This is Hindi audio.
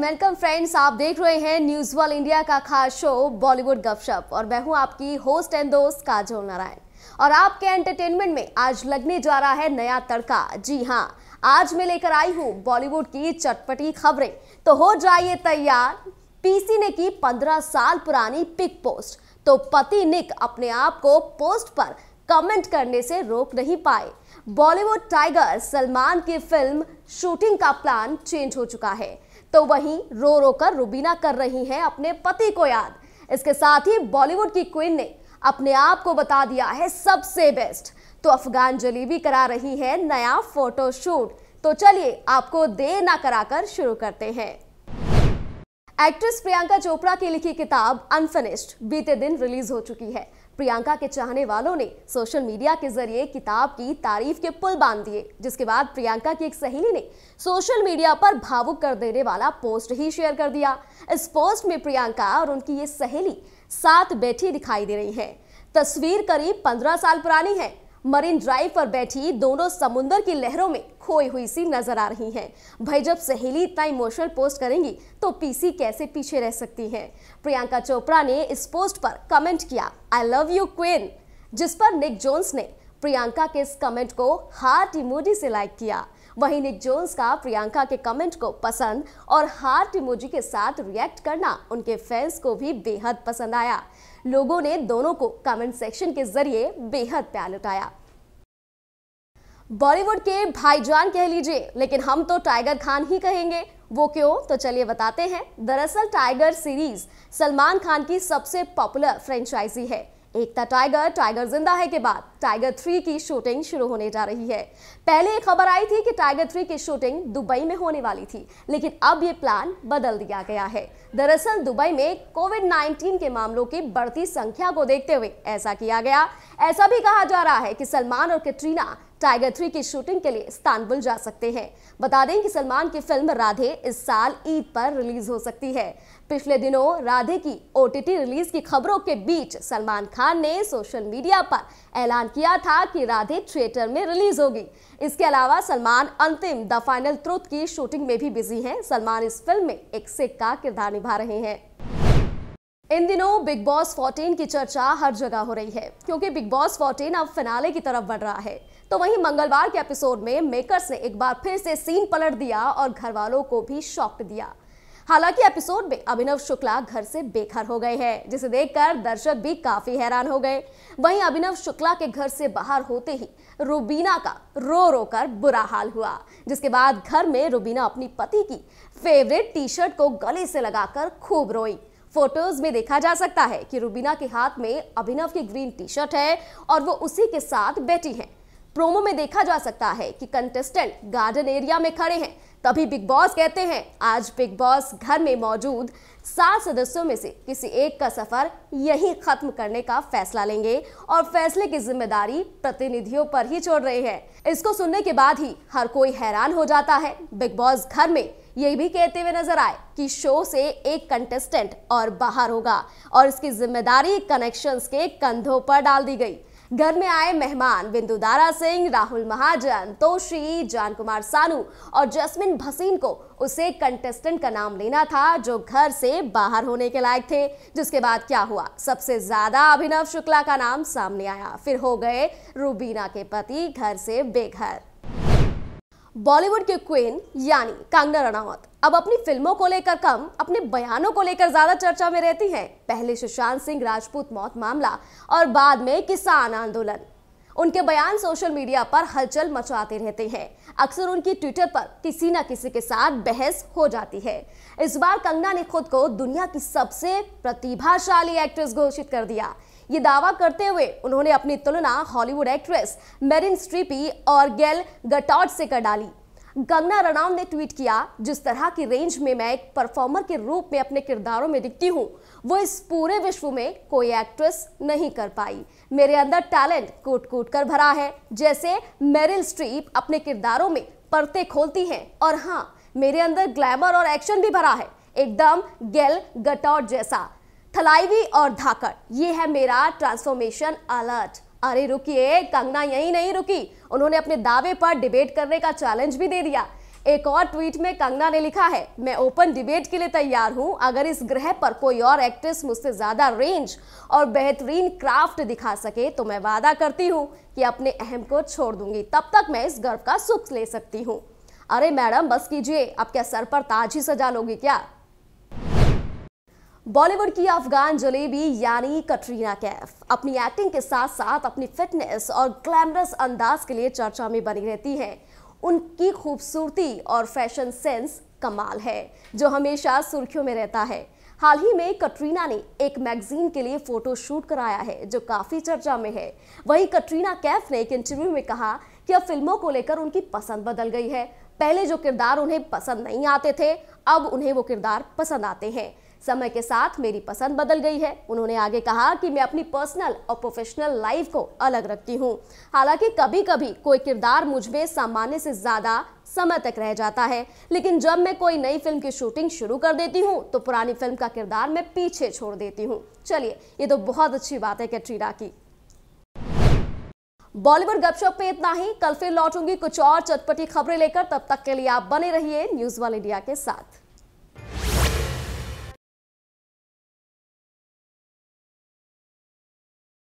वेलकम फ्रेंड्स आप देख रहे हैं न्यूज वाल इंडिया का खास शो बॉलीवुड गपशप और मैं हूं आपकी होस्ट एंड दोस्त काजोल नारायण और आपके एंटरटेनमेंट में आज लगने जा रहा है नया तड़का जी हाँ आज मैं लेकर आई हूँ बॉलीवुड की चटपटी खबरें तो हो जाइए तैयार पीसी ने की पंद्रह साल पुरानी पिक पोस्ट तो पति निक अपने आप को पोस्ट पर कमेंट करने से रोक नहीं पाए बॉलीवुड टाइगर सलमान की फिल्म शूटिंग का प्लान चेंज हो चुका है तो वहीं रो रो कर रुबीना कर रही हैं अपने पति को याद इसके साथ ही बॉलीवुड की क्वीन ने अपने आप को बता दिया है सबसे बेस्ट तो अफगान जलेबी करा रही है नया फोटोशूट तो चलिए आपको देर ना कराकर शुरू करते हैं एक्ट्रेस प्रियंका चोपड़ा की लिखी किताब अनफिनिश्ड बीते दिन रिलीज हो चुकी है प्रियंका के चाहने वालों ने सोशल मीडिया के जरिए किताब की तारीफ के पुल बांध दिए जिसके बाद प्रियंका की एक सहेली ने सोशल मीडिया पर भावुक कर देने वाला पोस्ट ही शेयर कर दिया इस पोस्ट में प्रियंका और उनकी ये सहेली साथ बैठी दिखाई दे रही है तस्वीर करीब पंद्रह साल पुरानी है मरीन ड्राइव पर बैठी दोनों समुन्दर की लहरों में खोई हुई सी नजर आ रही हैं भाई जब सहेली इतना इमोशनल पोस्ट करेंगी तो पीसी कैसे पीछे रह सकती हैं प्रियंका चोपड़ा ने इस पोस्ट पर कमेंट किया आई लव यू क्वीन जिस पर निक जोन्स ने प्रियंका के इस कमेंट को हार्ट इमोजी से लाइक किया वहीं निक जोन्स का प्रियंका के कमेंट को पसंद और हार्ट इमोजी के साथ रिएक्ट करना उनके फैंस को भी बेहद पसंद आया लोगों ने दोनों को कमेंट सेक्शन के जरिए बेहद प्यार लुटाया बॉलीवुड के भाईजान कह लीजिए लेकिन हम तो टाइगर खान ही कहेंगे वो क्यों तो चलिए बताते हैं दरअसल टाइगर सीरीज सलमान खान की सबसे पॉपुलर फ्रेंचाइजी है एकता टाइगर टाइगर जिंदा है के बाद टाइगर थ्री की शूटिंग शुरू होने जा रही है पहले एक खबर आई थी कि टाइगर थ्री की शूटिंग दुबई में होने वाली थी लेकिन अब ये प्लान बदल दिया गया है दरअसल दुबई में कोविड 19 के मामलों की बढ़ती संख्या को देखते हुए ऐसा किया गया ऐसा भी कहा जा रहा है कि सलमान और कैटरीना टाइगर थ्री की शूटिंग के लिए इस्तानबुल जा सकते हैं बता दें कि सलमान की फिल्म राधे इस साल ईद पर रिलीज हो सकती है पिछले दिनों राधे की ओटीटी रिलीज की खबरों के बीच सलमान खान ने सोशल मीडिया पर ऐलान किया था कि राधे थिएटर में रिलीज होगी इसके अलावा सलमान अंतिम द फाइनल त्रुत की शूटिंग में भी बिजी हैं सलमान इस फिल्म में एक सिख का किरदार निभा रहे हैं इन दिनों बिग बॉस 14 की चर्चा हर जगह हो रही है क्योंकि बिग बॉस 14 अब फिनाले की तरफ बढ़ रहा है तो वहीं मंगलवार के एपिसोड में मेकर्स ने एक बार फिर से सीन पलट दिया और घर वालों को भी शॉक दिया हालांकि एपिसोड में अभिनव शुक्ला घर से बेघर हो गए हैं जिसे देखकर दर्शक भी काफी हैरान हो गए वहीं अभिनव शुक्ला के घर से बाहर होते ही रूबीना का रो रो कर बुरा हाल हुआ जिसके बाद घर में रूबीना अपनी पति की फेवरेट टी शर्ट को गले से लगाकर खूब रोई फोटोज में देखा जा सकता है कि रूबीना के हाथ में अभिनव की ग्रीन टी शर्ट है और वो उसी के साथ बैठी हैं प्रोमो में देखा जा सकता है कि कंटेस्टेंट गार्डन एरिया में खड़े हैं तभी बिग बॉस कहते हैं आज बिग बॉस घर में मौजूद सात सदस्यों में से किसी एक का सफर यही खत्म करने का फैसला लेंगे और फैसले की जिम्मेदारी प्रतिनिधियों पर ही छोड़ रहे हैं इसको सुनने के बाद ही हर कोई हैरान हो जाता है बिग बॉस घर में ये भी कहते हुए नजर आए कि शो से एक कंटेस्टेंट और बाहर होगा और इसकी जिम्मेदारी कनेक्शंस के कंधों पर डाल दी गई घर में आए मेहमान बिंदु दारा सिंह राहुल महाजन तोशी जान कुमार सानू और जस्मिन भसीन को उसे कंटेस्टेंट का नाम लेना था जो घर से बाहर होने के लायक थे जिसके बाद क्या हुआ सबसे ज्यादा अभिनव शुक्ला का नाम सामने आया फिर हो गए रूबीना के पति घर से बेघर बॉलीवुड के क्वीन यानी कांगना रनावत अब अपनी फिल्मों को लेकर कम अपने बयानों को लेकर ज्यादा चर्चा में रहती हैं पहले सुशांत सिंह राजपूत मौत मामला और बाद में किसान आंदोलन उनके बयान सोशल मीडिया पर हलचल मचाते रहते हैं अक्सर उनकी ट्विटर पर किसी न किसी के साथ बहस हो जाती है इस बार कंगना ने खुद को दुनिया की सबसे प्रतिभाशाली एक्ट्रेस घोषित कर दिया ये दावा करते हुए उन्होंने अपनी तुलना हॉलीवुड एक्ट्रेस मेरिन स्ट्रीपी और गेल गटॉट से कर डाली कंगना रनाव ने ट्वीट किया जिस तरह की रेंज में मैं एक परफॉर्मर के रूप में अपने किरदारों में दिखती हूँ वो इस पूरे विश्व में कोई एक्ट्रेस नहीं कर पाई मेरे अंदर टैलेंट कूट कूट कर भरा है जैसे मेरिल स्ट्रीप अपने किरदारों में परतें खोलती हैं और हाँ मेरे अंदर ग्लैमर और एक्शन भी भरा है एकदम गेल गटौट जैसा थलाईवी और धाकड़ ये है मेरा ट्रांसफॉर्मेशन अलर्ट अरे रुकिए कंगना यहीं नहीं रुकी उन्होंने अपने दावे पर डिबेट करने का चैलेंज भी दे दिया एक और ट्वीट में कंगना ने लिखा है मैं ओपन डिबेट के लिए तैयार हूं अगर इस ग्रह पर कोई और एक्ट्रेस मुझसे ज़्यादा रेंज और बेहतरीन क्राफ्ट दिखा सके तो मैं वादा करती हूं कि अपने अहम को छोड़ दूंगी तब तक मैं इस गर्व का सुख ले सकती हूं अरे मैडम बस कीजिए आप क्या सर पर ताज ही सजा लोगी क्या बॉलीवुड की अफगान जलेबी यानी कटरीना कैफ अपनी एक्टिंग के साथ साथ अपनी फिटनेस और ग्लैमरस अंदाज के लिए चर्चा में बनी रहती हैं उनकी खूबसूरती और फैशन सेंस कमाल है जो हमेशा सुर्खियों में रहता है हाल ही में कटरीना ने एक मैगजीन के लिए फोटो शूट कराया है जो काफ़ी चर्चा में है वहीं कटरीना कैफ ने एक इंटरव्यू में कहा कि अब फिल्मों को लेकर उनकी पसंद बदल गई है पहले जो किरदार उन्हें पसंद नहीं आते थे अब उन्हें वो किरदार पसंद आते हैं समय के साथ मेरी पसंद बदल गई है उन्होंने आगे कहा कि मैं अपनी पर्सनल और प्रोफेशनल लाइफ को अलग रखती हूँ हालांकि कभी कभी कोई किरदार मुझमें सामान्य से ज़्यादा समय तक रह जाता है लेकिन जब मैं कोई नई फिल्म की शूटिंग शुरू कर देती हूँ तो पुरानी फिल्म का किरदार मैं पीछे छोड़ देती हूँ चलिए ये तो बहुत अच्छी बात है कैटरीना की बॉलीवुड गपशप पे इतना ही कल फिर लौटूंगी कुछ और चटपटी खबरें लेकर तब तक के लिए आप बने रहिए न्यूज वन इंडिया के साथ